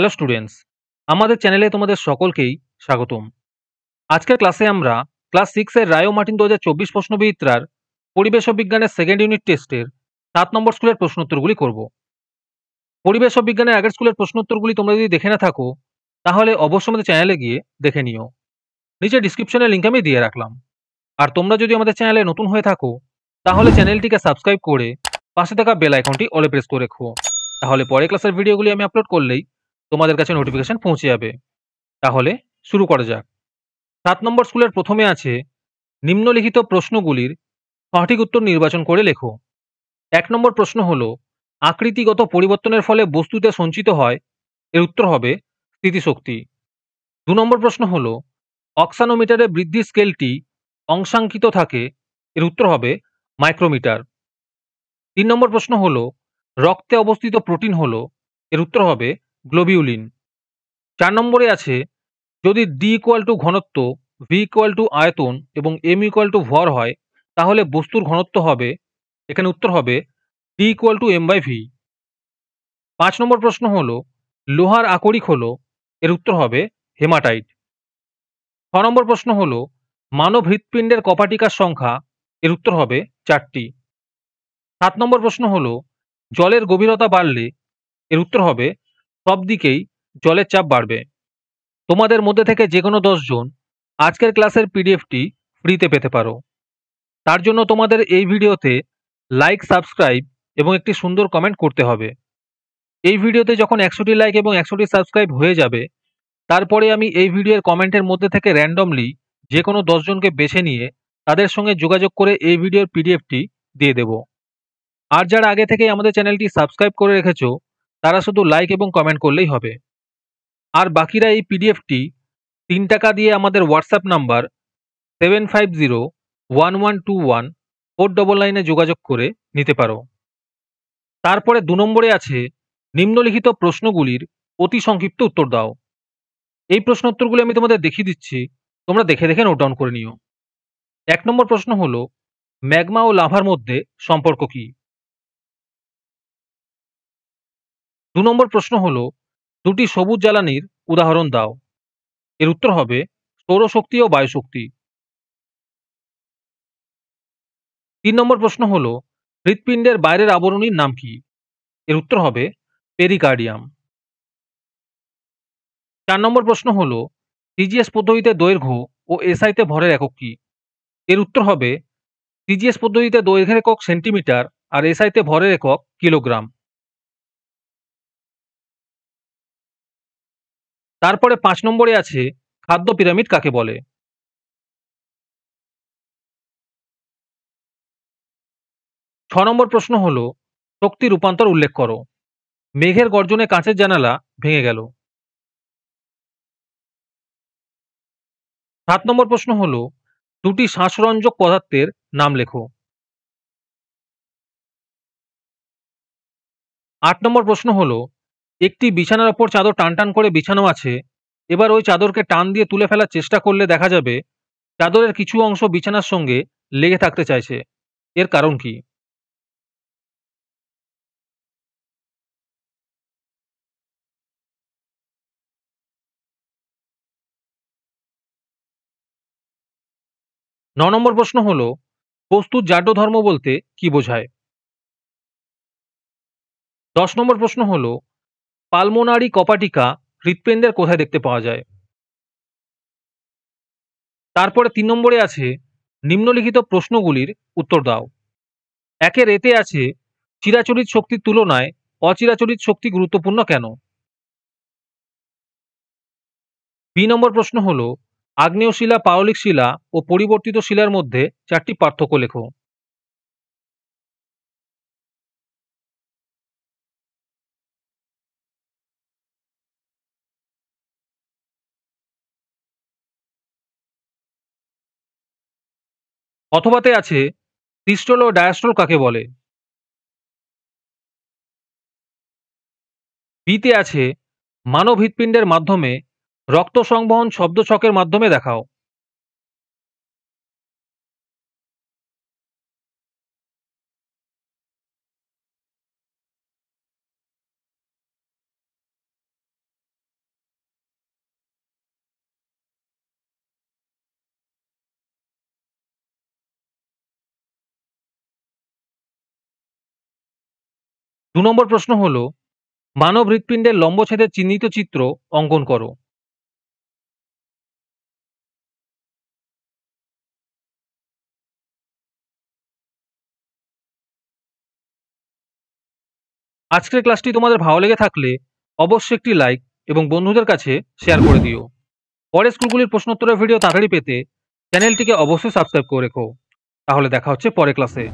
hello students আমাদের চ্যানেলে তোমাদের সকলকেই স্বাগতম আজকের ক্লাসে আমরা ক্লাস সিক্সের রায়ো মার্টিন দু হাজার চব্বিশ প্রশ্নবিদ্যার পরিবেশ বিজ্ঞানের সেকেন্ড ইউনিট টেস্টের সাত নম্বর স্কুলের প্রশ্নোত্তরগুলি করব পরিবেশ বিজ্ঞানের আগের স্কুলের প্রশ্নোত্তরগুলি তোমরা যদি দেখে না থাকো তাহলে অবশ্যই আমাদের চ্যানেলে গিয়ে দেখে নিও নিচে ডিসক্রিপশনের লিঙ্ক আমি দিয়ে রাখলাম আর তোমরা যদি আমাদের চ্যানেলে নতুন হয়ে থাকো তাহলে চ্যানেলটিকে সাবস্ক্রাইব করে পাশে থাকা বেল আইকনটি অলে প্রেস করে রেখো তাহলে পরে ক্লাসের ভিডিওগুলি আমি আপলোড করলেই তোমাদের কাছে নোটিফিকেশন পৌঁছে যাবে তাহলে শুরু করা যাক সাত নম্বর স্কুলের প্রথমে আছে নিম্নলিখিত প্রশ্নগুলির সঠিক উত্তর নির্বাচন করে লেখো এক নম্বর প্রশ্ন হল আকৃতিগত পরিবর্তনের ফলে বস্তুতে সঞ্চিত হয় এর উত্তর হবে স্থিতিশক্তি দু নম্বর প্রশ্ন হল অক্সানোমিটারে বৃদ্ধি স্কেলটি অংশাঙ্কিত থাকে এর উত্তর হবে মাইক্রোমিটার তিন নম্বর প্রশ্ন হল রক্তে অবস্থিত প্রোটিন হল এর উত্তর হবে গ্লোবিউলিন চার নম্বরে আছে যদি ডি ইকুয়াল টু ঘনত্ব ভি ইকুয়াল টু আয়তন এবং এম ইকুয়াল টু ভর হয় তাহলে বস্তুর ঘনত্ব হবে এখানে উত্তর হবে D equal to M by V পাঁচ নম্বর প্রশ্ন হলো লোহার আকরিক হলো এর উত্তর হবে হেমাটাইট ছ নম্বর প্রশ্ন হল মানব হৃৎপিণ্ডের কপাটিকার সংখ্যা এর উত্তর হবে চারটি সাত নম্বর প্রশ্ন হলো জলের গভীরতা বাড়লে এর উত্তর হবে সব দিকেই জলের চাপ বাড়বে তোমাদের মধ্যে থেকে যে কোনো দশজন আজকের ক্লাসের পিডিএফটি ফ্রিতে পেতে পারো তার জন্য তোমাদের এই ভিডিওতে লাইক সাবস্ক্রাইব এবং একটি সুন্দর কমেন্ট করতে হবে এই ভিডিওতে যখন একশোটি লাইক এবং একশোটি সাবস্ক্রাইব হয়ে যাবে তারপরে আমি এই ভিডিওর কমেন্টের মধ্যে থেকে র্যান্ডমলি যে কোনো দশজনকে বেছে নিয়ে তাদের সঙ্গে যোগাযোগ করে এই ভিডিওর পিডিএফটি দিয়ে দেব আর যারা আগে থেকেই আমাদের চ্যানেলটি সাবস্ক্রাইব করে রেখেছো তারা শুধু লাইক এবং কমেন্ট করলেই হবে আর বাকিরা এই পিডিএফটি তিন টাকা দিয়ে আমাদের WhatsApp number seven five zero one one two one four double নাইনে যোগাযোগ করে নিতে পারো তারপরে দু নম্বরে আছে নিম্নলিখিত প্রশ্নগুলির অতি সংক্ষিপ্ত উত্তর দাও এই প্রশ্ন উত্তরগুলি আমি তোমাদের দেখিয়ে দিচ্ছি তোমরা দেখে দেখে নোট ডাউন করে নিও এক নম্বর প্রশ্ন হলো ম্যাগমা ও লাভার মধ্যে সম্পর্ক কী দু নম্বর প্রশ্ন হল দুটি সবুজ জ্বালানির উদাহরণ দাও এর উত্তর হবে সৌরশক্তি ও বায়ুশক্তি তিন নম্বর প্রশ্ন হল হৃৎপিণ্ডের বাইরের আবরণীর নাম কি এর উত্তর হবে পেরিকার্ডিয়াম চার নম্বর প্রশ্ন হল সিজিএস পদ্ধতিতে দৈর্ঘ্য ও এসআইতে ভরের একক কি এর উত্তর হবে সিজিএস পদ্ধতিতে দৈর্ঘ্যের একক সেন্টিমিটার আর এসআইতে ভরের একক কিলোগ্রাম তারপরে পাঁচ নম্বরে আছে খাদ্য পিরামিড কাকে বলে ছ নম্বর প্রশ্ন হল শক্তি রূপান্তর উল্লেখ করো মেঘের গর্জনে কাঁচের জানালা ভেঙে গেল সাত নম্বর প্রশ্ন হল দুটি শ্বাসরঞ্জক পদার্থের নাম লেখো আট নম্বর প্রশ্ন হলো একটি বিছানার ওপর চাদর টান টান করে বিছানো আছে এবার ওই চাদরকে টান দিয়ে তুলে ফেলার চেষ্টা করলে দেখা যাবে চাদরের কিছু অংশ বিছানার সঙ্গে লেগে থাকতে চাইছে এর কারণ কি ন নম্বর প্রশ্ন হল বস্তুর জাড্য ধর্ম বলতে কি বোঝায় দশ নম্বর প্রশ্ন হল পালমোনারি কপাটিকা হৃৎপিণ্ডের কোথায় দেখতে পাওয়া যায় তারপরে তিন নম্বরে আছে নিম্নলিখিত প্রশ্নগুলির উত্তর দাও একে রেতে আছে চিরাচরিত শক্তির তুলনায় অচিরাচরিত শক্তি গুরুত্বপূর্ণ কেন বি নম্বর প্রশ্ন হল আগ্নেয় শিলা পাওলিক শিলা ও পরিবর্তিত শিলার মধ্যে চারটি পার্থক্য লেখো অথবাতে আছে সিস্টল ও ডায়াস্টল কাকে বলে বিতে আছে মানব হৃৎপিণ্ডের মাধ্যমে রক্ত সংবহন শব্দ ছকের মাধ্যমে দেখাও দু নম্বর প্রশ্ন হল মানব হৃৎপিণ্ডের লম্বচ্ছেদের চিহ্নিত চিত্র অঙ্কন করো আজকের ক্লাসটি তোমাদের ভালো লেগে থাকলে অবশ্যই একটি লাইক এবং বন্ধুদের কাছে শেয়ার করে দিও পরের স্কুলগুলির প্রশ্নোত্তরের ভিডিও তাড়াতাড়ি পেতে চ্যানেলটিকে অবশ্যই সাবস্ক্রাইব করে রেখো তাহলে দেখা হচ্ছে পরে ক্লাসে